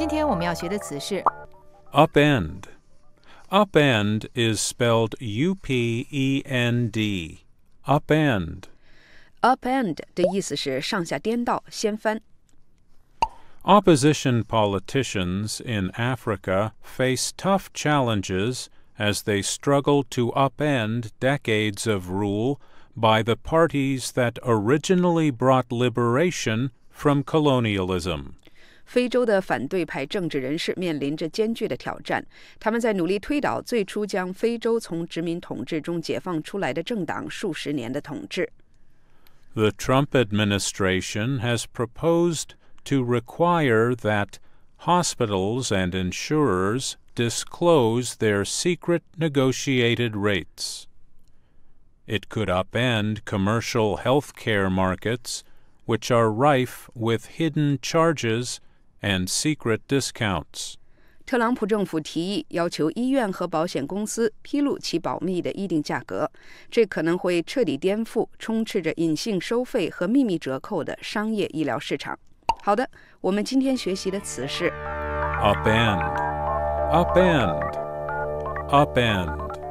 今天我们要学的词是 upend。Upend is spelled U P E N D. Upend. Upend 的意思是上下颠倒、掀翻。Opposition politicians in Africa face tough challenges as they struggle to upend decades of rule by the parties that originally brought liberation from colonialism. 非洲的反对派政治人士面临着艰巨的挑战，他们在努力推倒最初将非洲从殖民统治中解放出来的政党数十年的统治。The Trump administration has proposed to require that hospitals and insurers disclose their secret negotiated rates. It could upend commercial health care markets, which are rife with hidden charges and secret discounts. 特朗普政府提议要求医院和保险公司披露其保密的议定价格，这可能会彻底颠覆充斥着隐性收费和秘密折扣的商业医疗市场。好的，我们今天学习的词是 upend，upend，upend。